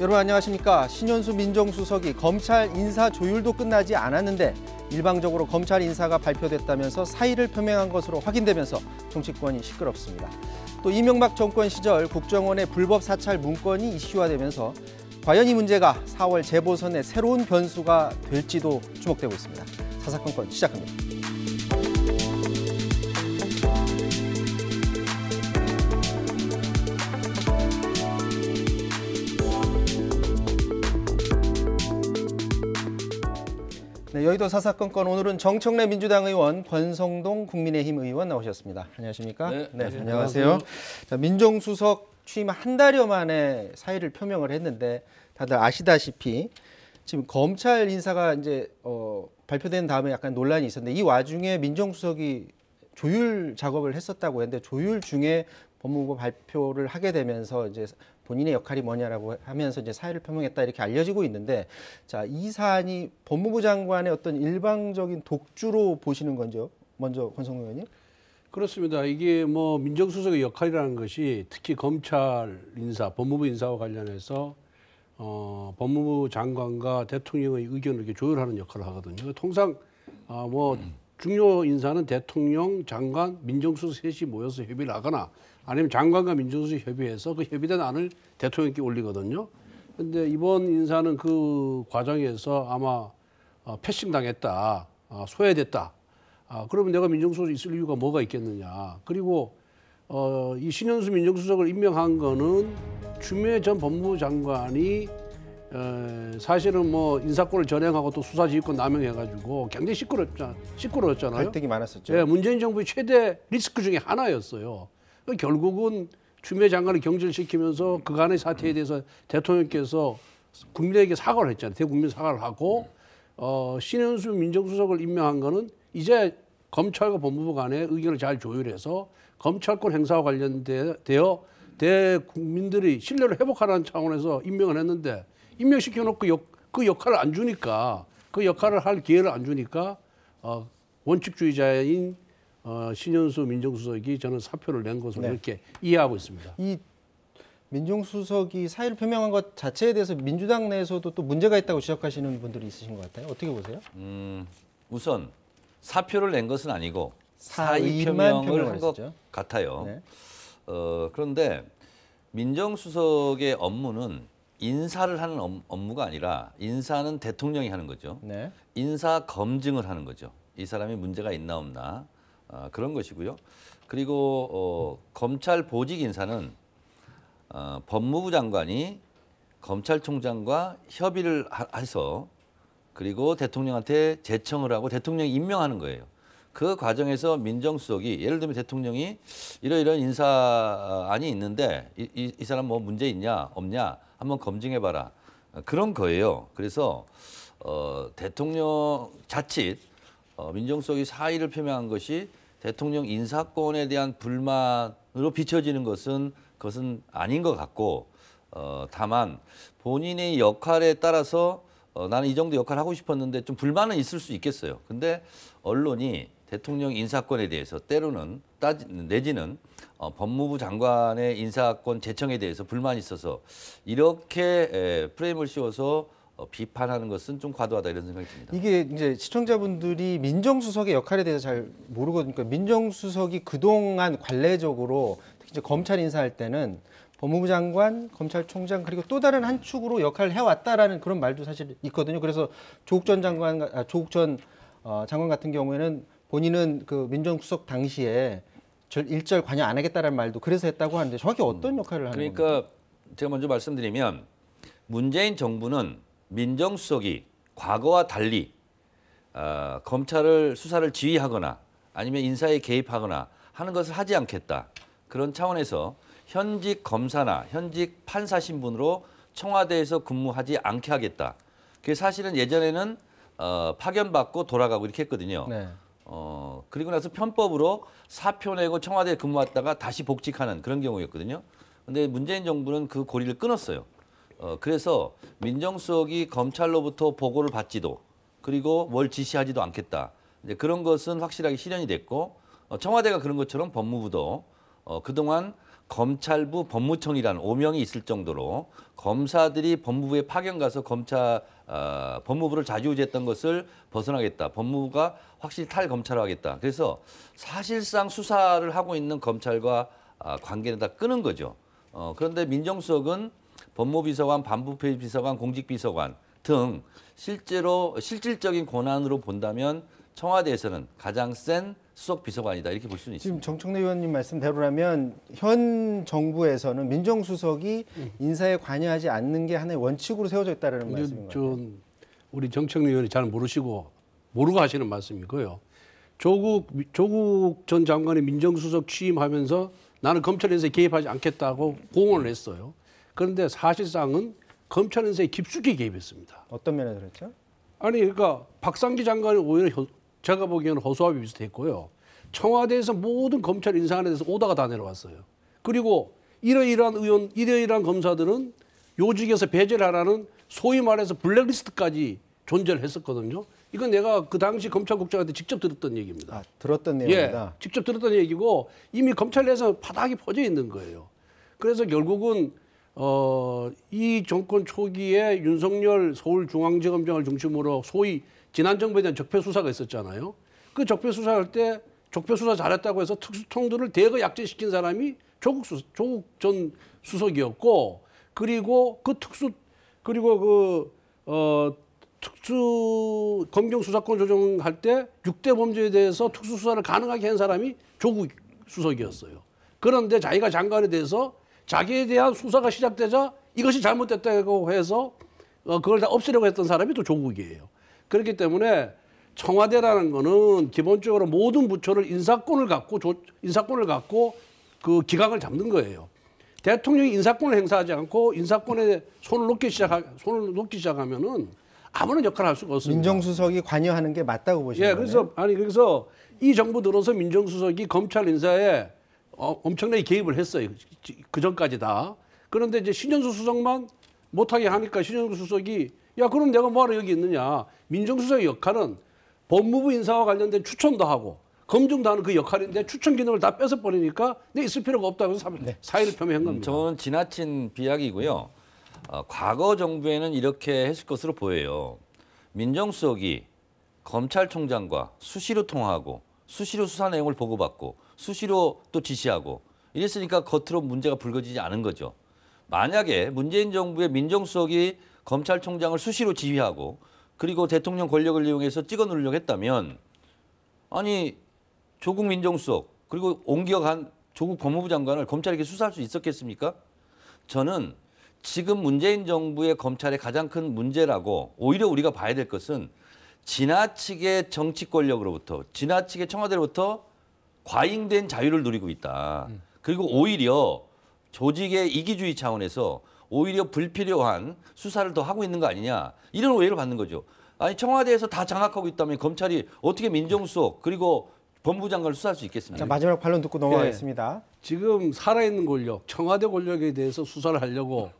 여러분 안녕하십니까. 신현수 민정수석이 검찰 인사 조율도 끝나지 않았는데 일방적으로 검찰 인사가 발표됐다면서 사의를 표명한 것으로 확인되면서 정치권이 시끄럽습니다. 또 이명박 정권 시절 국정원의 불법 사찰 문건이 이슈화되면서 과연 이 문제가 4월 재보선의 새로운 변수가 될지도 주목되고 있습니다. 사사건건 시작합니다. 네, 여의도 사사건건 오늘은 정청래 민주당 의원 권성동 국민의힘 의원 나오셨습니다. 안녕하십니까? 네, 네 안녕하세요. 자, 민정수석 취임 한 달여 만에 사의를 표명을 했는데 다들 아시다시피 지금 검찰 인사가 이제 어, 발표된 다음에 약간 논란이 있었는데 이 와중에 민정수석이 조율 작업을 했었다고 했는데 조율 중에 법무부 발표를 하게 되면서 이제 본인의 역할이 뭐냐라고 하면서 이제 사의를 표명했다 이렇게 알려지고 있는데 자 이 사안이 법무부 장관의 어떤 일방적인 독주로 보시는 건지요? 먼저 권성우 의원님. 그렇습니다. 이게 뭐 민정수석의 역할이라는 것이 특히 검찰 인사, 법무부 인사와 관련해서 어, 법무부 장관과 대통령의 의견을 이렇게 조율하는 역할을 하거든요. 통상 어, 뭐 중요 인사는 대통령, 장관, 민정수석 셋이 모여서 협의를 하거나 아니면 장관과 민정수석 협의해서 그 협의된 안을 대통령께 올리거든요. 근데 이번 인사는 그 과정에서 아마 어, 패싱 당했다, 어, 아, 소외됐다 아, 그러면 내가 민정수석 있을 이유가 뭐가 있겠느냐. 그리고 어, 이 신현수 민정수석을 임명한 거는 추미애 전 법무부 장관이 에, 사실은 뭐 인사권을 전행하고 또 수사지휘권 남용해가지고 굉장히 시끄럽잖, 아 시끄러웠잖아요. 갈등이 많았었죠. 예, 문재인 정부의 최대 리스크 중에 하나였어요. 그 결국은 추미애 장관을 경질시키면서 그간의 사태에 대해서 대통령께서 국민에게 사과를 했잖아요. 대국민 사과를 하고 어, 신현수 민정수석을 임명한 거는 이제 검찰과 법무부 간의 의견을 잘 조율해서 검찰권 행사와 관련되어 대국민들이 신뢰를 회복하라는 차원에서 임명을 했는데 임명시켜놓고 역, 그 역할을 안 주니까 그 역할을 할 기회를 안 주니까 어, 원칙주의자인 어, 신현수 민정수석이 저는 사표를 낸 것으로 네. 이렇게 이해하고 있습니다. 이 민정수석이 사의를 표명한 것 자체에 대해서 민주당 내에서도 또 문제가 있다고 지적하시는 분들이 있으신 것 같아요. 어떻게 보세요? 음, 우선 사표를 낸 것은 아니고 사의 표명을 한 것 같아요. 네. 어, 그런데 민정수석의 업무는 인사를 하는 업무가 아니라 인사는 대통령이 하는 거죠. 네. 인사 검증을 하는 거죠. 이 사람이 문제가 있나 없나 어, 그런 것이고요. 그리고 어, 검찰 보직 인사는 어, 법무부 장관이 검찰총장과 협의를 하, 해서 그리고 대통령한테 제청을 하고 대통령이 임명하는 거예요. 그 과정에서 민정수석이 예를 들면 대통령이 이러이러한 인사안이 있는데 이, 이, 이 사람 뭐 문제 있냐 없냐 한번 검증해봐라. 그런 거예요. 그래서 어, 대통령 자칫 어, 민정수석이 사의를 표명한 것이 대통령 인사권에 대한 불만으로 비춰지는 것은 그것은 아닌 것 같고 어, 다만 본인의 역할에 따라서 어, 나는 이 정도 역할을 하고 싶었는데 좀 불만은 있을 수 있겠어요. 근데 언론이 대통령 인사권에 대해서 때로는 따지, 내지는 어, 법무부 장관의 인사권 제청에 대해서 불만이 있어서 이렇게 에, 프레임을 씌워서 어, 비판하는 것은 좀 과도하다 이런 생각이 듭니다. 이게 이제 시청자분들이 민정수석의 역할에 대해서 잘 모르거든요. 그러니까 민정수석이 그동안 관례적으로 특히 이제 검찰 인사할 때는 법무부 장관, 검찰총장 그리고 또 다른 한 축으로 역할을 해왔다라는 그런 말도 사실 있거든요. 그래서 조국 전 장관, 아, 조국 전 어, 장관 같은 경우에는 본인은 그 민정수석 당시에 일절 관여 안 하겠다라는 말도 그래서 했다고 하는데 정확히 음. 어떤 역할을 하는 그러니까 겁니까? 제가 먼저 말씀드리면 문재인 정부는 민정수석이 과거와 달리 어, 검찰을 수사를 지휘하거나 아니면 인사에 개입하거나 하는 것을 하지 않겠다 그런 차원에서 현직 검사나 현직 판사 신분으로 청와대에서 근무하지 않게 하겠다. 그게 사실은 예전에는 어, 파견받고 돌아가고 이렇게 했거든요. 네. 어, 그리고 나서 편법으로 사표 내고 청와대에 근무했다가 다시 복직하는 그런 경우였거든요. 근데 문재인 정부는 그 고리를 끊었어요. 어, 그래서 민정수석이 검찰로부터 보고를 받지도 그리고 뭘 지시하지도 않겠다. 이제 그런 것은 확실하게 실현이 됐고 어, 청와대가 그런 것처럼 법무부도 어, 그동안 검찰부 법무청이라는 오명이 있을 정도로 검사들이 법무부에 파견 가서 검찰 어, 법무부를 좌지우지했던 것을 벗어나겠다. 법무부가 확실히 탈검찰화하겠다. 그래서 사실상 수사를 하고 있는 검찰과 어, 관계는 다 끄는 거죠. 어, 그런데 민정수석은 법무비서관, 반부패비서관, 공직비서관 등 실제로 실질적인 권한으로 본다면 청와대에서는 가장 센 수석 비서관이다 이렇게 볼 수는 있습니다. 지금 정청래 의원님 말씀대로라면 현 정부에서는 민정수석이 네. 인사에 관여하지 않는 게 하나의 원칙으로 세워져 있다는 말씀인 거죠. 우리 정청래 의원이 잘 모르시고 모르고 하시는 말씀이고요. 조국 조국 전 장관이 민정수석 취임하면서 나는 검찰 인사 개입하지 않겠다고 공언을 했어요. 그런데 사실상은 검찰 인사 깊숙이 개입했습니다. 어떤 면에서 그랬죠? 아니 그러니까 박상기 장관이 오히려 제가 보기에는 허수아비 비슷했고요. 청와대에서 모든 검찰 인사안에 대해서 오다가 다 내려왔어요. 그리고 이러이러한 의원, 이러이러한 검사들은 요직에서 배제를 하라는 소위 말해서 블랙리스트까지 존재를 했었거든요. 이건 내가 그 당시 검찰국장한테 직접 들었던 얘기입니다. 아, 들었던 얘기입니다 예, 직접 들었던 얘기고 이미 검찰 내에서 바닥이 퍼져 있는 거예요. 그래서 결국은 어, 이 정권 초기에 윤석열 서울중앙지검장을 중심으로 소위 지난 정부에 대한 적폐 수사가 있었잖아요. 그 적폐 수사할 때 적폐 수사 잘했다고 해서 특수통들을 대거 약제시킨 사람이 조국 수, 조국 전 수석이었고 그리고 그 특수 그리고 그 어, 특수 검경 수사권 조정할 때육대 범죄에 대해서 특수 수사를 가능하게 한 사람이 조국 수석이었어요. 그런데 자기가 장관에 대해서 자기에 대한 수사가 시작되자 이것이 잘못됐다고 해서 어, 그걸 다 없애려고 했던 사람이 또 조국이에요. 그렇기 때문에 청와대라는 거는 기본적으로 모든 부처를 인사권을 갖고 조, 인사권을 갖고 그기각을 잡는 거예요. 대통령이 인사권을 행사하지 않고 인사권에 손을 놓기 시작 손을 놓기 시작하면은 아무런 역할을 할 수가 없습니다. 민정수석이 관여하는 게 맞다고 보시는 예, 그래서 아니 그래서 이 정부 들어서 민정수석이 검찰 인사에 어, 엄청나게 개입을 했어요. 그 전까지 다. 그런데 이제 신현수 수석만 못하게 하니까 신현수 수석이 야 그럼 내가 뭐하러 여기 있느냐. 민정수석의 역할은 법무부 인사와 관련된 추천도 하고 검증도 하는 그 역할인데 추천 기능을 다 뺏어버리니까 내 있을 필요가 없다고 해서 네. 사의를 표명한 겁니다. 저는 지나친 비약이고요. 어, 과거 정부에는 이렇게 했을 것으로 보여요. 민정수석이 검찰총장과 수시로 통화하고 수시로 수사 내용을 보고받고 수시로 또 지시하고 이랬으니까 겉으로 문제가 불거지지 않은 거죠. 만약에 문재인 정부의 민정수석이 검찰총장을 수시로 지휘하고 그리고 대통령 권력을 이용해서 찍어 누르려고 했다면 아니 조국 민정수석 그리고 옮겨간 조국 법무부 장관을 검찰에게 수사할 수 있었겠습니까? 저는 지금 문재인 정부의 검찰의 가장 큰 문제라고 오히려 우리가 봐야 될 것은 지나치게 정치 권력으로부터 지나치게 청와대로부터 과잉된 자유를 누리고 있다. 음. 그리고 오히려 조직의 이기주의 차원에서 오히려 불필요한 수사를 더 하고 있는 거 아니냐 이런 오해를 받는 거죠. 아니 청와대에서 다 장악하고 있다면 검찰이 어떻게 민정수석 그리고 법무부 장관을 수사할 수 있겠습니까? 자, 마지막 반론 듣고 예. 넘어가겠습니다. 예, 지금 살아있는 권력, 청와대 권력에 대해서 수사를 하려고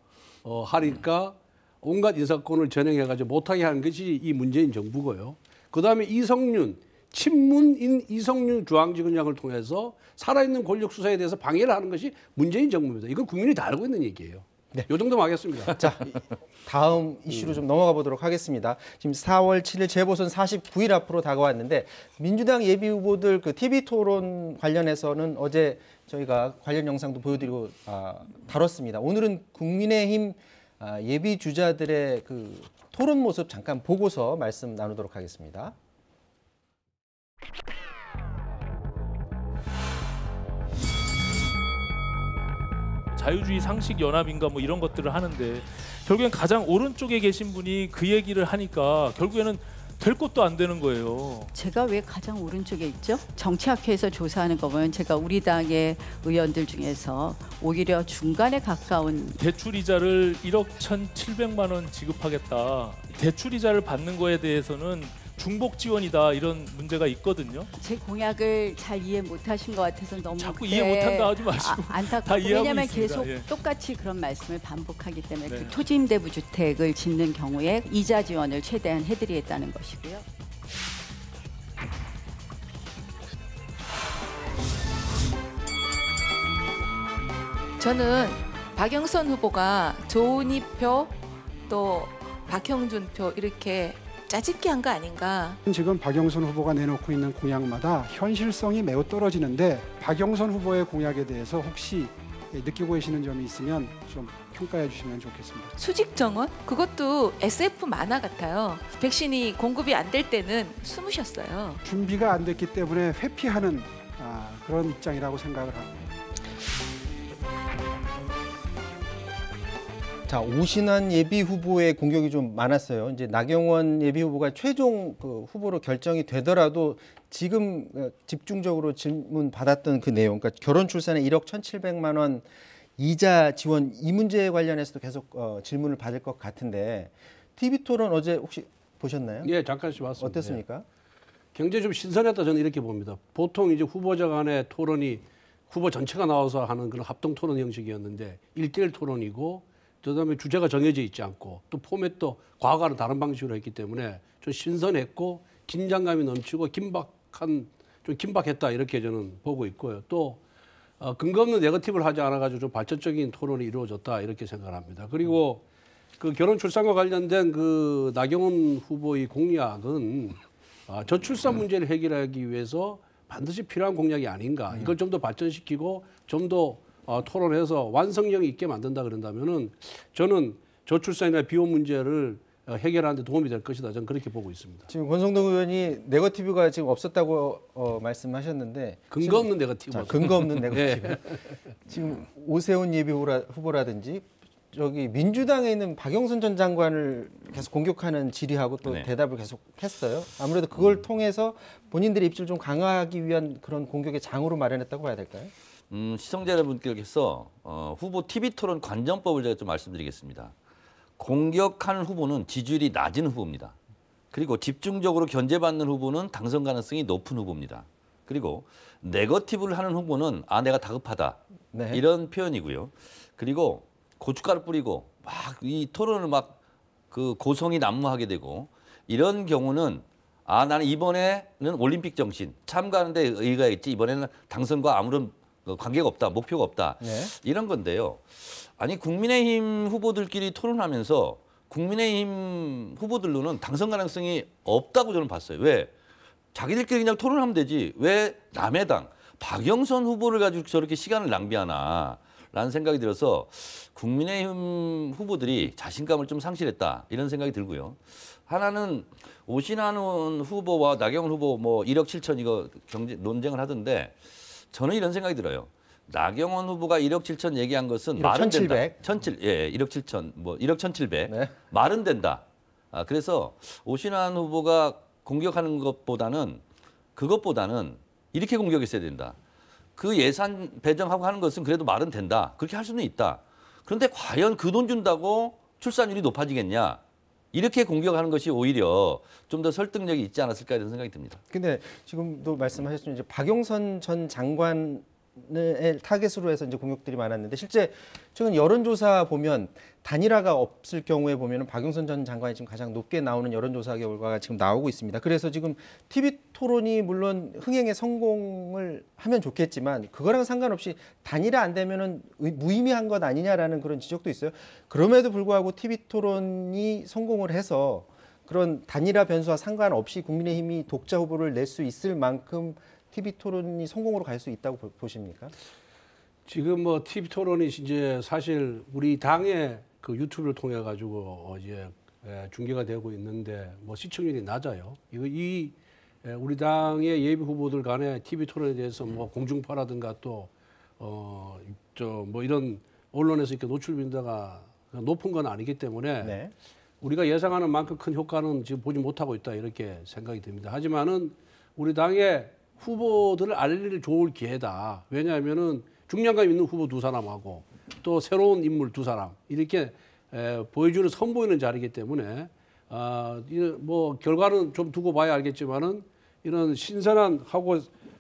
어, 하니까 온갖 인사권을 전행해가지고 못하게 하는 것이 이 문재인 정부고요. 그다음에 이성윤, 친문인 이성윤 중앙지검장을 통해서 살아있는 권력 수사에 대해서 방해를 하는 것이 문재인 정부입니다. 이건 국민이 다 알고 있는 얘기예요. 네. 요 정도면 하겠습니다. 자, 다음 이슈로 좀 넘어가 보도록 하겠습니다. 지금 4월 7일 재보선 49일 앞으로 다가왔는데 민주당 예비 후보들 그 TV 토론 관련해서는 어제 저희가 관련 영상도 보여드리고 아, 다뤘습니다. 오늘은 국민의힘 아, 예비 주자들의 그 토론 모습 잠깐 보고서 말씀 나누도록 하겠습니다. 자유주의 상식 연합인가 뭐 이런 것들을 하는데 결국엔 가장 오른쪽에 계신 분이 그 얘기를 하니까 결국에는 될 것도 안 되는 거예요. 제가 왜 가장 오른쪽에 있죠? 정치학회에서 조사하는 거 보면 제가 우리 당의 의원들 중에서 오히려 중간에 가까운 대출 이자를 1억 1,700만 원 지급하겠다. 대출 이자를 받는 거에 대해서는 중복 지원이다 이런 문제가 있거든요. 제 공약을 잘 이해 못하신 것 같아서 너무 자꾸 네. 이해 못한다 하지 마시고 아, 안타깝고 이해 왜냐하면 계속 예. 똑같이 그런 말씀을 반복하기 때문에 그 네. 그 토지임대부 주택을 짓는 경우에 이자 지원을 최대한 해드리겠다는 것이고요. 저는 박영선 후보가 조은이 표, 또 박형준 표 이렇게 짜집기 한거 아닌가. 지금 박영선 후보가 내놓고 있는 공약마다 현실성이 매우 떨어지는데 박영선 후보의 공약에 대해서 혹시 느끼고 계시는 점이 있으면 좀 평가해 주시면 좋겠습니다. 수직 정원? 그것도 SF 만화 같아요. 백신이 공급이 안 될 때는 숨으셨어요. 준비가 안 됐기 때문에 회피하는 아, 그런 입장이라고 생각을 합니다. 자 오신환 예비 후보의 공격이 좀 많았어요. 이제 나경원 예비 후보가 최종 그 후보로 결정이 되더라도 지금 어, 집중적으로 질문 받았던 그 내용, 그러니까 결혼 출산에 1억 1,700만 원 이자 지원 이 문제에 관련해서도 계속 어, 질문을 받을 것 같은데 TV 토론 어제 혹시 보셨나요? 예, 잠깐씩 봤습니다. 어땠습니까? 경제 예. 좀 신선했다 저는 이렇게 봅니다. 보통 이제 후보자 간의 토론이 후보 전체가 나와서 하는 그런 합동 토론 형식이었는데 일대일 토론이고 그다음에 주제가 정해져 있지 않고 또 포맷도 과거와는 다른 방식으로 했기 때문에 좀 신선했고 긴장감이 넘치고 긴박한 좀 긴박했다 이렇게 저는 보고 있고요. 또 어, 근거 없는 네거티브를 하지 않아가지고 좀 발전적인 토론이 이루어졌다 이렇게 생각합니다. 을 그리고 그 결혼 출산과 관련된 그 나경원 후보의 공약은 아, 저출산 네. 문제를 해결하기 위해서 반드시 필요한 공약이 아닌가. 이걸 네. 좀더 발전시키고 좀더 어, 토론해서 완성형이 있게 만든다 그런다면은 저는 저출산이나 비혼 문제를 어, 해결하는 데 도움이 될 것이다. 저는 그렇게 보고 있습니다. 지금 권성동 의원이 네거티브가 지금 없었다고 어, 말씀하셨는데 근거 없는 네거티브. 근거 없는 네거티브. 네. 지금 오세훈 예비 후보라든지 저기 민주당에 있는 박영선 전 장관을 계속 공격하는 질의하고 또 네. 대답을 계속 했어요. 아무래도 그걸 통해서 본인들의 입지를 좀 강화하기 위한 그런 공격의 장으로 마련했다고 봐야 될까요? 음, 시청자 여러분께서 어, 후보 TV 토론 관전법을 제가 좀 말씀드리겠습니다. 공격하는 후보는 지지율이 낮은 후보입니다. 그리고 집중적으로 견제받는 후보는 당선 가능성이 높은 후보입니다. 그리고 네거티브를 하는 후보는 아 내가 다급하다 네. 이런 표현이고요. 그리고 고춧가루 뿌리고 막 이 토론을 막 그 고성이 난무하게 되고 이런 경우는 아 나는 이번에는 올림픽 정신 참가하는데 의의가 있지 이번에는 당선과 아무런 어, 관계가 없다, 목표가 없다 네. 이런 건데요. 아니 국민의힘 후보들끼리 토론하면서 국민의힘 후보들로는 당선 가능성이 없다고 저는 봤어요. 왜? 자기들끼리 그냥 토론하면 되지. 왜 남의 당 박영선 후보를 가지고 저렇게 시간을 낭비하나? 라는 생각이 들어서 국민의힘 후보들이 자신감을 좀 상실했다 이런 생각이 들고요. 하나는 오신환 후보와 나경원 후보 뭐 1억 7천 이거 경제 논쟁을 하던데 저는 이런 생각이 들어요. 나경원 후보가 1억 7천 얘기한 것은 1억 말은 1,700. 된다. 1,700. 예, 1억 7천 뭐 1억 1,700. 네. 말은 된다. 아, 그래서 오신환 후보가 공격하는 것보다는 그것보다는 이렇게 공격했어야 된다. 그 예산 배정하고 하는 것은 그래도 말은 된다. 그렇게 할 수는 있다. 그런데 과연 그 돈 준다고 출산율이 높아지겠냐? 이렇게 공격하는 것이 오히려 좀 더 설득력이 있지 않았을까 이런 생각이 듭니다. 근데 지금도 말씀하셨지만 이제 박용선 전 장관 을 네, 타겟으로 해서 이제 공격들이 많았는데 실제 최근 여론조사 보면 단일화가 없을 경우에 보면 박영선 전 장관이 지금 가장 높게 나오는 여론조사 결과가 지금 나오고 있습니다. 그래서 지금 TV 토론이 물론 흥행에 성공을 하면 좋겠지만 그거랑 상관없이 단일화 안 되면은 무의미한 것 아니냐라는 그런 지적도 있어요. 그럼에도 불구하고 TV 토론이 성공을 해서 그런 단일화 변수와 상관없이 국민의힘이 독자 후보를 낼 수 있을 만큼 TV 토론이 성공으로 갈 수 있다고 보십니까? 지금 뭐 TV 토론이 이제 사실 우리 당의 그 유튜브를 통해 가지고 이제 예, 중계가 되고 있는데 뭐 시청률이 낮아요. 이거 이 예, 우리 당의 예비 후보들 간의 TV 토론에 대해서 뭐 공중파라든가 또어저뭐 이런 언론에서 이렇게 노출 빈도가 높은 건 아니기 때문에 네. 우리가 예상하는 만큼 큰 효과는 지금 보지 못하고 있다 이렇게 생각이 듭니다. 하지만은 우리 당의 후보들을 알릴 좋을 기회다. 왜냐하면은 중량감 있는 후보 두 사람하고 또 새로운 인물 두 사람 이렇게 에, 보여주는 선보이는 자리이기 때문에 아, 어, 런뭐 결과는 좀 두고 봐야 알겠지만은 이런 신선한 하고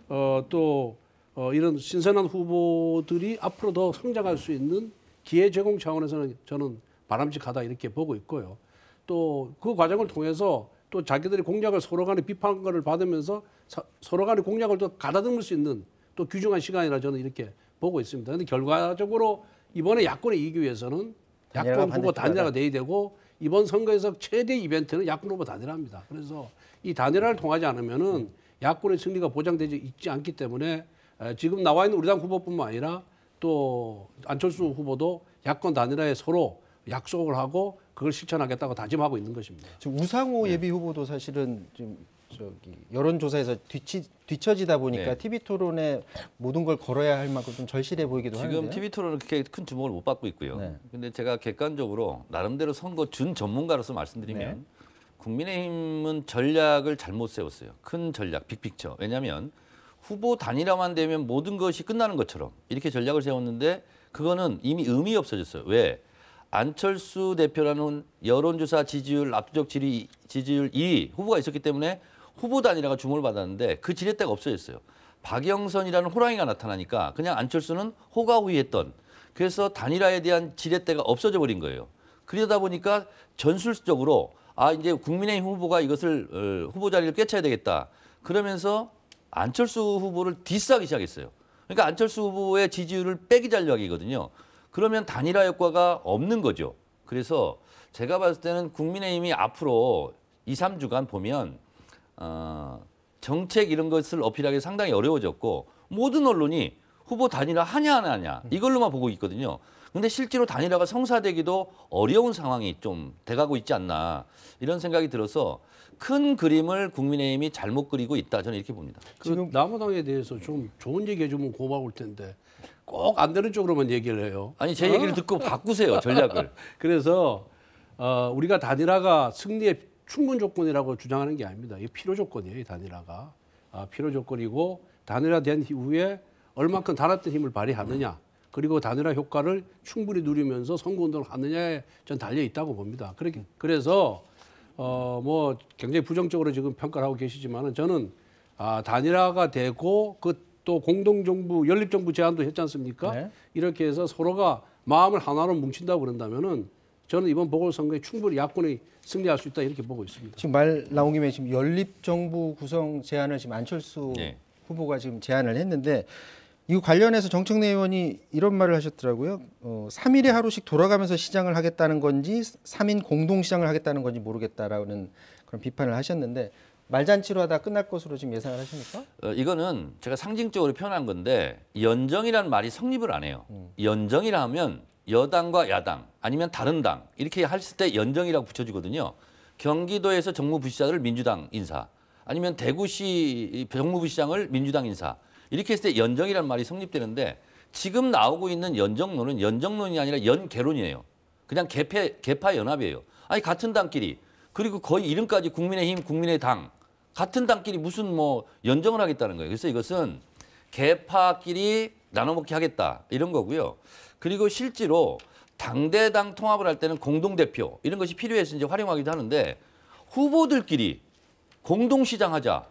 어, 또 어, 이런 신선한 후보들이 앞으로 더 성장할 수 있는 기회 제공 차원에서는 저는 바람직하다 이렇게 보고 있고요. 또 그 과정을 통해서 또자기들이 공약을 서로 간에 비판을 받으면서 사, 서로 간에 공약을 또 가다듬을 수 있는 또 귀중한 시간이라 저는 이렇게 보고 있습니다. 근데 결과적으로 이번에 야권에 이기 위해서는 야권 후보 단일화가 돼야 되고 이번 선거에서 최대 이벤트는 야권 후보 단일화입니다. 그래서 이 단일화를 통하지 않으면은 야권의 승리가 보장되지 있지 않기 때문에 지금 나와 있는 우리 당 후보뿐만 아니라 또 안철수 후보도 야권 단일화에 서로 약속을 하고 그걸 실천하겠다고 다짐하고 있는 것입니다. 지금 우상호 네. 예비 후보도 사실은 지 저기 여론조사에서 뒤치, 뒤처지다 보니까 네. TV 토론에 모든 걸 걸어야 할 만큼 좀 절실해 보이기도 하는데 지금 TV 토론은 그렇게 큰 주목을 못 받고 있고요. 네. 근데 제가 객관적으로 나름대로 선거 준 전문가로서 말씀드리면 네. 국민의힘은 전략을 잘못 세웠어요. 큰 전략, 빅픽처. 왜냐하면 후보 단일화만 되면 모든 것이 끝나는 것처럼 이렇게 전략을 세웠는데 그거는 이미 의미 없어졌어요. 왜? 안철수 대표라는 여론조사 지지율 압도적 지리, 지지율 2 후보가 있었기 때문에 후보 단일화가 주목을 받았는데 그 지렛대가 없어졌어요. 박영선이라는 호랑이가 나타나니까 그냥 안철수는 호가호위했던 그래서 단일화에 대한 지렛대가 없어져 버린 거예요. 그러다 보니까 전술적으로 아 이제 국민의힘 후보가 이것을 어, 후보 자리를 꿰차야 되겠다. 그러면서 안철수 후보를 디스하기 시작했어요. 그러니까 안철수 후보의 지지율을 빼기 전략이거든요. 그러면 단일화 효과가 없는 거죠. 그래서 제가 봤을 때는 국민의힘이 앞으로 2, 3주간 보면 어, 정책 이런 것을 어필하기 상당히 어려워졌고 모든 언론이 후보 단일화 하냐 안 하냐 이걸로만 보고 있거든요. 근데 실제로 단일화가 성사되기도 어려운 상황이 좀 돼가고 있지 않나 이런 생각이 들어서 큰 그림을 국민의힘이 잘못 그리고 있다 저는 이렇게 봅니다. 그 지금 남아당에 대해서 좀 좋은 얘기해주면 고마울 텐데 꼭안 되는 쪽으로만 얘기를 해요. 아니 제 얘기를 어? 듣고 바꾸세요 전략을. 그래서 어, 우리가 단일화가 승리의 충분 조건이라고 주장하는 게 아닙니다. 이게 필요 조건이에요, 단일화가. 아, 필요 조건이고 단일화된 이후에 얼만큼 단합된 힘을 발휘하느냐, 그리고 단일화 효과를 충분히 누리면서 선거운동을 하느냐에 전 달려 있다고 봅니다. 그렇게 그래서 어, 뭐 굉장히 부정적으로 지금 평가를 하고 계시지만은 저는 아, 단일화가 되고 그또 공동정부 연립정부 제안도 했지 않습니까? 네. 이렇게 해서 서로가 마음을 하나로 뭉친다고 그런다면은 저는 이번 보궐선거에 충분히 야권이 승리할 수 있다 이렇게 보고 있습니다. 지금 말 나온 김에 지금 연립정부 구성 제안을 지금 안철수 네. 후보가 지금 제안을 했는데 이거 관련해서 정청래 의원이 이런 말을 하셨더라고요. 어, 3일에 하루씩 돌아가면서 시장을 하겠다는 건지 3인 공동 시장을 하겠다는 건지 모르겠다라는 그런 비판을 하셨는데 말잔치로 하다 끝날 것으로 지금 예상을 하십니까? 어, 이거는 제가 상징적으로 표현한 건데 연정이라는 말이 성립을 안 해요. 음. 연정이라 하면 여당과 야당 아니면 다른 당 이렇게 했을 때 연정이라고 붙여주거든요. 경기도에서 정무부시장을 민주당 인사 아니면 대구시 정무부시장을 민주당 인사 이렇게 했을 때 연정이라는 말이 성립되는데 지금 나오고 있는 연정론은 연정론이 아니라 연개론이에요. 그냥 개파 연합이에요. 아니 같은 당끼리 그리고 거의 이름까지 국민의힘, 국민의당 같은 당끼리 무슨 뭐 연정을 하겠다는 거예요. 그래서 이것은 개파끼리 나눠먹기 하겠다 이런 거고요. 그리고 실제로 당대당 통합을 할 때는 공동대표 이런 것이 필요해서 이제 활용하기도 하는데 후보들끼리 공동시장 하자.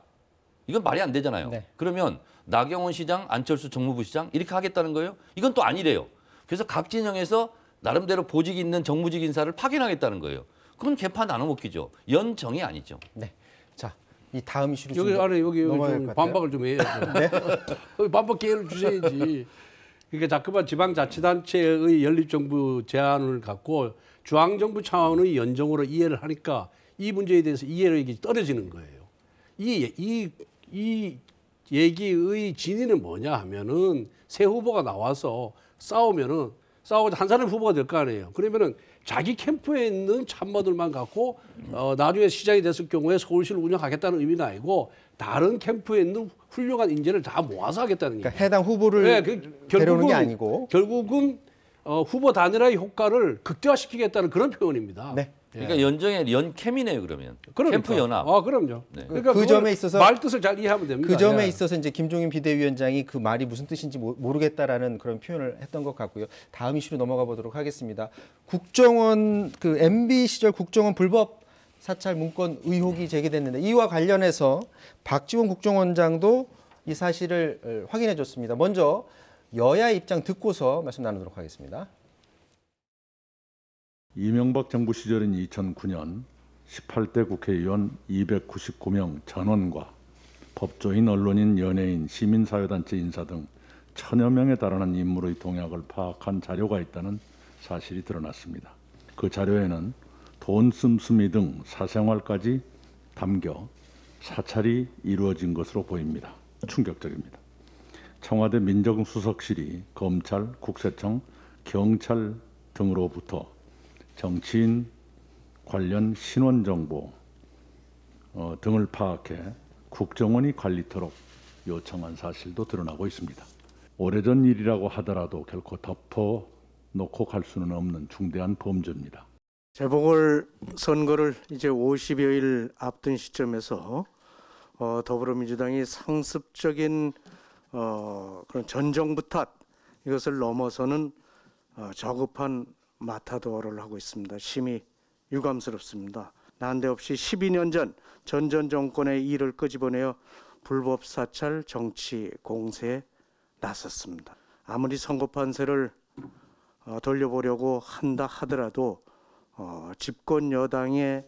이건 말이 안 되잖아요. 네. 그러면 나경원 시장, 안철수 정무부 시장 이렇게 하겠다는 거예요? 이건 또 아니래요. 그래서 각 진영에서 나름대로 보직 있는 정무직 인사를 파견하겠다는 거예요. 그건 개파 나눠먹기죠. 연정이 아니죠. 네. 자, 이 다음 이슈로 여기 안에 여기, 여 반박을 좀 해요. 네? 반박 기회를 주셔야지. 그러니까 자꾸만 지방자치단체의 연립정부 제안을 갖고 중앙정부 차원의 연정으로 이해를 하니까 이 문제에 대해서 이해력이 떨어지는 거예요. 이, 이, 이 얘기의 진위는 뭐냐 하면은 새 후보가 나와서 싸우면은 싸우고 한 사람 후보가 될 거 아니에요. 그러면은 자기 캠프에 있는 참모들만 갖고 어, 나중에 시장이 됐을 경우에 서울시를 운영하겠다는 의미가 아니고 다른 캠프에 있는 훌륭한 인재를 다 모아서 하겠다는 그러니까 해당 후보를 네, 그, 결국은, 게 아니고 결국은 어, 후보 단일화의 효과를 극대화시키겠다는 그런 표현입니다. 네. 그러니까 예. 연정의 연캠이네요 그러면. 그러니까. 캠프 연합. 아 그럼요. 네. 그러니까 그 점에 있어서 말 뜻을 잘 이해하면 됩니다. 그 점에 예. 있어서 이제 김종인 비대위원장이 그 말이 무슨 뜻인지 모르겠다라는 그런 표현을 했던 것 같고요. 다음 이슈로 넘어가 보도록 하겠습니다. 국정원 그 MB 시절 국정원 불법 사찰 문건 의혹이 제기됐는데 이와 관련해서 박지원 국정원장도 이 사실을 확인해 줬습니다. 먼저 여야 입장 듣고서 말씀 나누도록 하겠습니다. 이명박 정부 시절인 2009년 18대 국회의원 299명 전원과 법조인, 언론인, 연예인, 시민사회단체 인사 등 천여 명에 달하는 인물의 동향을 파악한 자료가 있다는 사실이 드러났습니다. 그 자료에는 돈 씀씀이 등 사생활까지 담겨 사찰이 이루어진 것으로 보입니다. 충격적입니다. 청와대 민정수석실이 검찰, 국세청, 경찰 등으로부터 정치인 관련 신원 정보 어, 등을 파악해 국정원이 관리토록 요청한 사실도 드러나고 있습니다. 오래전 일이라고 하더라도 결코 덮어 놓고 갈 수는 없는 중대한 범죄입니다. 재보궐 선거를 이제 50여일 앞둔 시점에서 어, 더불어민주당이 상습적인 어, 그런 전정부 탓 이것을 넘어서는 어, 저급한 마타도어를 하고 있습니다. 심히 유감스럽습니다. 난데없이 12년 전 전전 정권의 일을 끄집어내어 불법 사찰 정치 공세에 나섰습니다. 아무리 선거 판세를 어, 돌려보려고 한다 하더라도 어, 집권 여당의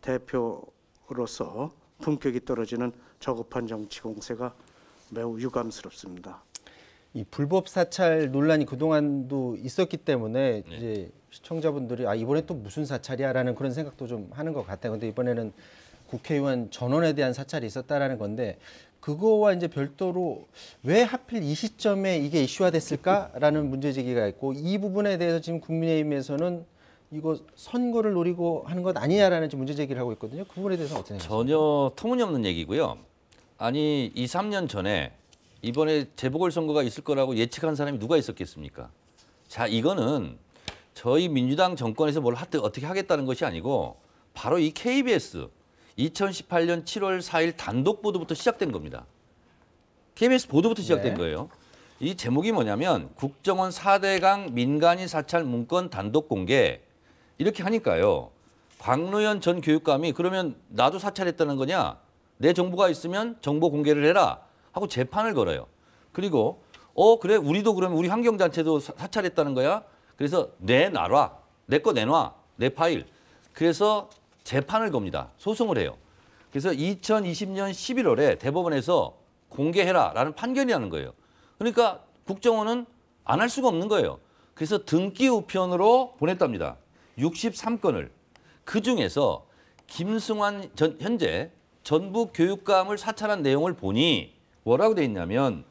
대표로서 품격이 떨어지는 저급한 정치 공세가 매우 유감스럽습니다. 이 불법 사찰 논란이 그동안도 있었기 때문에 네. 이제 시청자분들이 아 이번에 또 무슨 사찰이야라는 그런 생각도 좀 하는 것 같아요. 근데 이번에는 국회의원 전원에 대한 사찰이 있었다라는 건데 그거와 이제 별도로 왜 하필 이 시점에 이게 이슈화됐을까라는 문제 제기가 있고 이 부분에 대해서 지금 국민의힘에서는 이거 선거를 노리고 하는 것 아니냐라는 문제 제기를 하고 있거든요. 그 부분에 대해서 어떻게 생각하세요? 전혀 터무니없는 얘기고요. 아니 2, 3년 전에 이번에 재보궐선거가 있을 거라고 예측한 사람이 누가 있었겠습니까? 자, 이거는 저희 민주당 정권에서 뭘 하트, 어떻게 하겠다는 것이 아니고 바로 이 KBS 2018년 7월 4일 단독 보도부터 시작된 겁니다. KBS 보도부터 시작된 네. 거예요. 이 제목이 뭐냐면 국정원 4대강 민간인 사찰 문건 단독 공개 이렇게 하니까요. 광로연전 교육감이 그러면 나도 사찰했다는 거냐? 내 정보가 있으면 정보 공개를 해라. 하고 재판을 걸어요. 그리고 어 그래 우리도 그러면 우리 환경단체도 사찰했다는 거야. 그래서 내놔라. 내 거 내놔. 내 파일. 그래서 재판을 겁니다. 소송을 해요. 그래서 2020년 11월에 대법원에서 공개해라라는 판결이 나는 거예요. 그러니까 국정원은 안 할 수가 없는 거예요. 그래서 등기 우편으로 보냈답니다. 63건을. 그중에서 김승환 전, 현재 전북 교육감을 사찰한 내용을 보니 뭐라고 돼 있냐면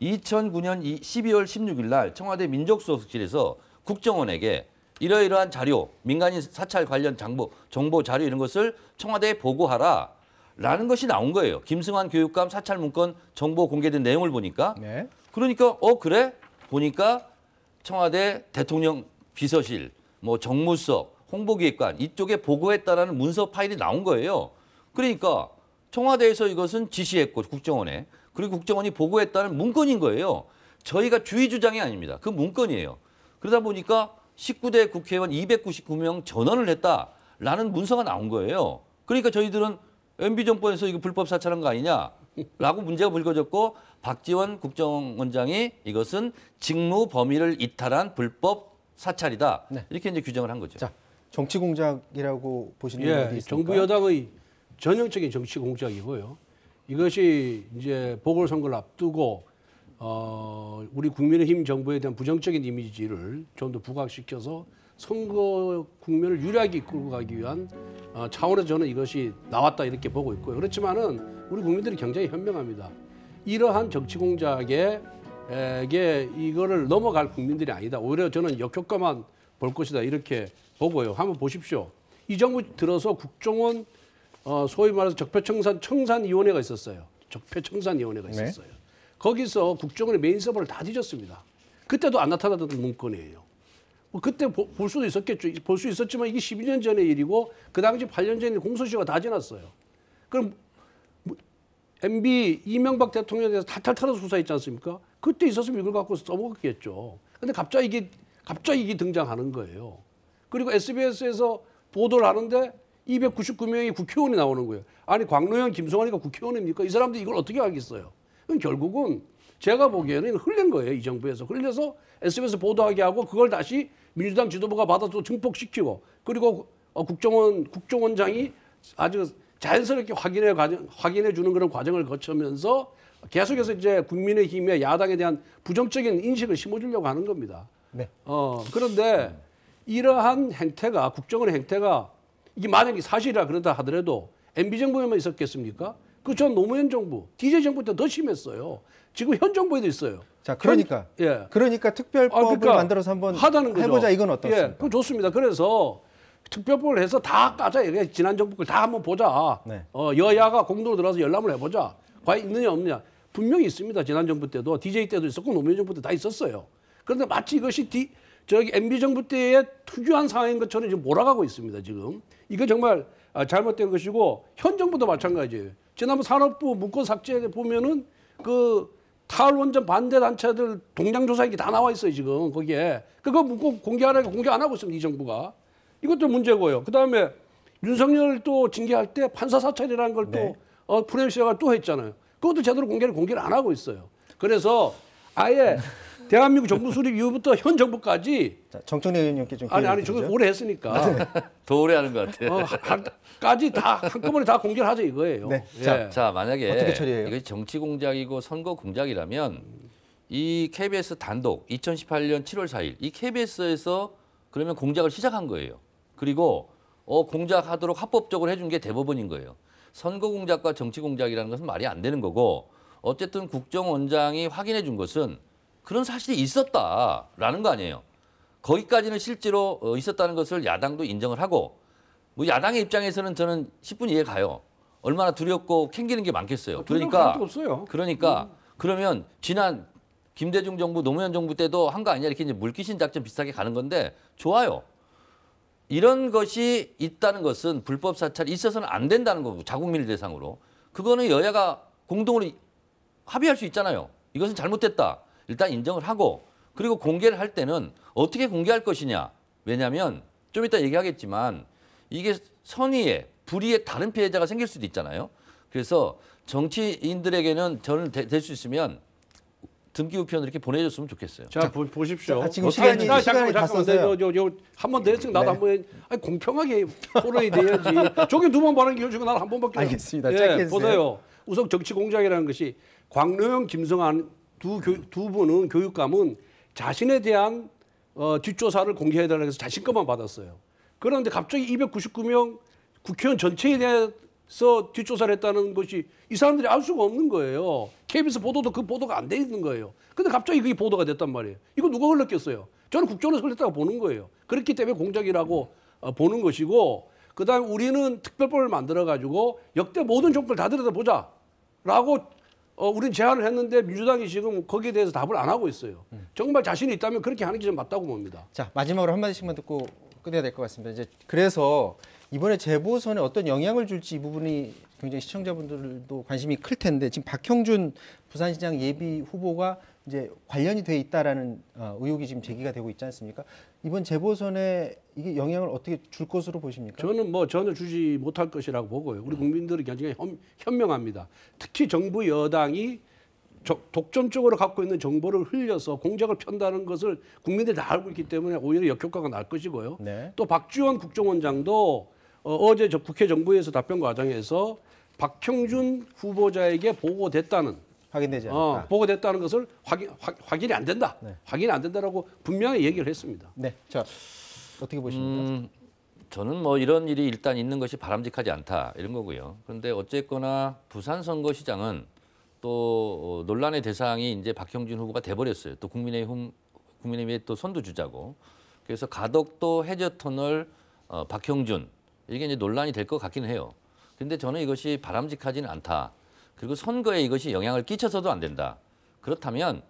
2009년 12월 16일 날 청와대 민족수석실에서 국정원에게 이러이러한 자료, 민간인 사찰 관련 장부, 정보 자료 이런 것을 청와대에 보고하라. 라는 것이 나온 거예요. 김승환 교육감 사찰 문건 정보 공개된 내용을 보니까. 네. 그러니까 어 그래? 보니까 청와대 대통령 비서실, 뭐 정무석, 홍보기획관 이쪽에 보고했다라는 문서 파일이 나온 거예요. 그러니까 청와대에서 이것은 지시했고 국정원에 그리고 국정원이 보고했다는 문건인 거예요. 저희가 주의 주장이 아닙니다. 그 문건이에요. 그러다 보니까 19대 국회의원 299명 전원을 했다라는 문서가 나온 거예요. 그러니까 저희들은 MB 정권에서 이거 불법 사찰한 거 아니냐라고 문제가 불거졌고 박지원 국정원장이 이것은 직무 범위를 이탈한 불법 사찰이다 네. 이렇게 이제 규정을 한 거죠. 자, 정치 공작이라고 보시는 예, 분이 있습니까? 정부 여당의 전형적인 정치 공작이고요. 이것이 이제 보궐선거를 앞두고 어, 우리 국민의힘 정부에 대한 부정적인 이미지를 좀 더 부각시켜서 선거 국면을 유리하게 이끌고 가기 위한 어, 차원에서 저는 이것이 나왔다 이렇게 보고 있고요. 그렇지만은 우리 국민들이 굉장히 현명합니다. 이러한 정치 공작에 에게 이거를 넘어갈 국민들이 아니다. 오히려 저는 역효과만 볼 것이다 이렇게 보고요. 한번 보십시오. 이 정부 들어서 국정원 어, 소위 말해서 적폐청산 청산위원회가 있었어요. 적폐청산위원회가 네. 있었어요. 네. 거기서 국정원의 메인 서버를 다 뒤졌습니다. 그때도 안 나타나던 문건이에요. 뭐 그때 보, 볼 수도 있었겠죠. 볼 수 있었지만 이게 12년 전의 일이고 그 당시 8년 전에 공소시효가 다 지났어요. 그럼 뭐, MB 이명박 대통령에 대해서 탈탈 털어 수사했지 않습니까? 그때 있었으면 이걸 갖고 써먹었겠죠. 근데 갑자기 이게 갑자기 이게 등장하는 거예요. 그리고 SBS에서 보도를 하는데 299명의 국회의원이 나오는 거예요. 아니 광로현 김성환이가 국회의원입니까? 이 사람들이 이걸 어떻게 알겠어요? 그럼 결국은 제가 보기에는 흘린 거예요. 이 정부에서. 흘려서 SBS 보도하게 하고 그걸 다시 민주당 지도부가 받아서 증폭시키고 그리고 어, 국정원, 국정원장이 아주 자연스럽게 확인해, 과정 확인해 주는 그런 과정을 거치면서 계속해서 이제 국민의힘의 야당에 대한 부정적인 인식을 심어주려고 하는 겁니다. 네. 어, 그런데 이러한 행태가 국정원의 행태가 이게 만약에 사실이라 그러다 하더라도 MB 정부에만 있었겠습니까? 그 전 노무현 정부, DJ 정부 때 더 심했어요. 지금 현 정부에도 있어요. 자, 그러니까 현, 예. 그러니까 특별법을 아, 그러니까 만들어서 한번 하다는 거죠. 해보자 이건 어떻습니까? 예, 그 좋습니다. 그래서 특별법을 해서 다 까자. 이게 지난 정부 걸다 한번 보자. 네. 어, 여야가 공동으로 들어서 열람을 해보자. 과연 있느냐 없느냐. 분명히 있습니다. 지난 정부 때도 DJ 때도 있었고 노무현 정부 때 다 있었어요. 그런데 마치 이것이 디, 저기 MB 정부 때의 특유한 상황인 것처럼 지금 몰아가고 있습니다. 지금 이거 정말 아, 잘못된 것이고 현 정부도 마찬가지예요. 지난번 산업부 문건 삭제 보면은 그 탈원전 반대 단체들 동향 조사 이게 다 나와 있어요 지금 거기에 그거 문건 공개하라고 공개 안 하고 있습니다. 이 정부가 이것도 문제고요. 그 다음에 윤석열 또 징계할 때 판사 사찰이라는 걸또 네. 어, 프레임시가 또 했잖아요. 그것도 제대로 공개를 공개를 안 하고 있어요. 그래서 아예 대한민국 정부 수립 이후부터 현 정부까지 자, 정청래 의원님께 좀 아니 아니 저거 오래 했으니까 아, 네. 더 오래 하는 것 같아요. 어, 까지 다 한꺼번에 다 공개를 하자 이거예요. 네. 예. 자, 만약에 어떻게 처리해요? 이것 정치 공작이고 선거 공작이라면 이 KBS 단독 2018년 7월 4일 이 KBS에서 그러면 공작을 시작한 거예요. 그리고 어, 공작하도록 합법적으로 해준 게 대법원인 거예요. 선거 공작과 정치 공작이라는 것은 말이 안 되는 거고 어쨌든 국정원장이 확인해 준 것은 그런 사실이 있었다라는 거 아니에요. 거기까지는 실제로 어, 있었다는 것을 야당도 인정을 하고 뭐 야당의 입장에서는 저는 10분 이해 가요. 얼마나 두렵고 캥기는 게 많겠어요. 아, 그러니까 그러니까 음. 그러면 지난 김대중 정부 노무현 정부 때도 한 거 아니냐 이렇게 이제 물귀신 작전 비슷하게 가는 건데 좋아요. 이런 것이 있다는 것은 불법 사찰이 있어서는 안 된다는 거고 자국민을 대상으로 그거는 여야가 공동으로 합의할 수 있잖아요. 이것은 잘못됐다. 일단 인정을 하고 그리고 공개를 할 때는 어떻게 공개할 것이냐. 왜냐하면 좀 이따 얘기하겠지만 이게 선의에 불의의 다른 피해자가 생길 수도 있잖아요. 그래서 정치인들에게는 저는 될수 있으면 등기 우편을 이렇게 보내줬으면 좋겠어요. 자, 보, 보십시오. 자, 지금 어, 시간이, 나, 시간이 잠깐만, 잠깐만, 네. 한번 내렸으니 나도 한번 아니, 공평하게 토론이 돼야지. 저게 두번 받은 기회 중에 나한 번밖에. 알겠습니다. 예, 짧게 보세요. 우선 정치 공작이라는 것이 광룡, 김성한 두, 교, 두 분은 교육감은 자신에 대한 어, 뒷조사를 공개해달라고 해서 자신 것만 받았어요. 그런데 갑자기 299명 국회의원 전체에 대해서 뒷조사를 했다는 것이 이 사람들이 알 수가 없는 거예요. KBS 보도도 그 보도가 안 돼 있는 거예요. 근데 갑자기 그게 보도가 됐단 말이에요. 이거 누가 흘렸겠어요 저는 국정원에서 흘렸다고 보는 거예요. 그렇기 때문에 공작이라고 어, 보는 것이고 그다음에 우리는 특별법을 만들어 가지고 역대 모든 정권을 다 들여다보자라고 어, 우린 제안을 했는데 민주당이 지금 거기에 대해서 답을 안 하고 있어요. 음. 정말 자신이 있다면 그렇게 하는 게좀 맞다고 봅니다. 자, 마지막으로 한마디씩만 듣고 끝내야 될 것 같습니다. 이제 그래서 이번에 재보선에 어떤 영향을 줄지 이 부분이 굉장히 시청자분들도 관심이 클 텐데 지금 박형준 부산시장 예비 후보가 이제 관련이 돼 있다라는 어, 의혹이 지금 제기가 되고 있지 않습니까? 이번 재보선에 이게 영향을 어떻게 줄 것으로 보십니까? 저는 뭐 전혀 주지 못할 것이라고 보고요. 우리 국민들이 굉장히 그 현명합니다. 특히 정부 여당이 독점적으로 갖고 있는 정보를 흘려서 공작을 편다는 것을 국민들이 다 알고 있기 때문에 오히려 역효과가 날 것이고요. 네. 또 박지원 국정원장도 어, 어제 국회 정부에서 답변 과정에서 박형준 후보자에게 보고됐다는 확인되지 않다. 어, 보고됐다는 것을 확인, 확, 인이안 된다. 네. 확인이 안 된다라고 분명히 얘기를 했습니다. 네. 자, 어떻게 보십니까? 음, 저는 뭐 이런 일이 일단 있는 것이 바람직하지 않다 이런 거고요. 그런데 어쨌거나 부산 선거시장은 또 어, 논란의 대상이 이제 박형준 후보가 돼버렸어요. 또 국민의힘 국민의힘의 또 선두주자고. 그래서 가덕도 해저터널 어, 박형준 이게 이제 논란이 될 것같기 해요. 근데 저는 이것이 바람직하지는 않다. 그리고 선거에 이것이 영향을 끼쳐서도 안 된다. 그렇다면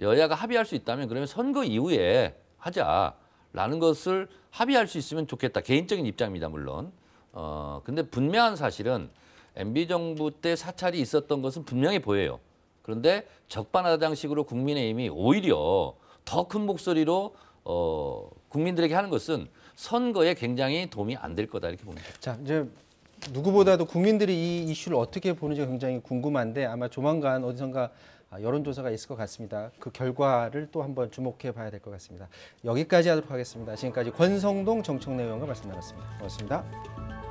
여야가 합의할 수 있다면 그러면 선거 이후에 하자라는 것을 합의할 수 있으면 좋겠다. 개인적인 입장입니다, 물론. 어, 근데 분명한 사실은 MB 정부 때 사찰이 있었던 것은 분명히 보여요. 그런데 적반하장식으로 국민의힘이 오히려 더 큰 목소리로 어, 국민들에게 하는 것은 선거에 굉장히 도움이 안 될 거다 이렇게 봅니다. 자, 이제 누구보다도 국민들이 이 이슈를 어떻게 보는지 굉장히 궁금한데 아마 조만간 어디선가 아, 여론조사가 있을 것 같습니다. 그 결과를 또 한번 주목해 봐야 될 것 같습니다. 여기까지 하도록 하겠습니다. 지금까지 권성동 정청내 의원과 말씀 나눴습니다. 고맙습니다.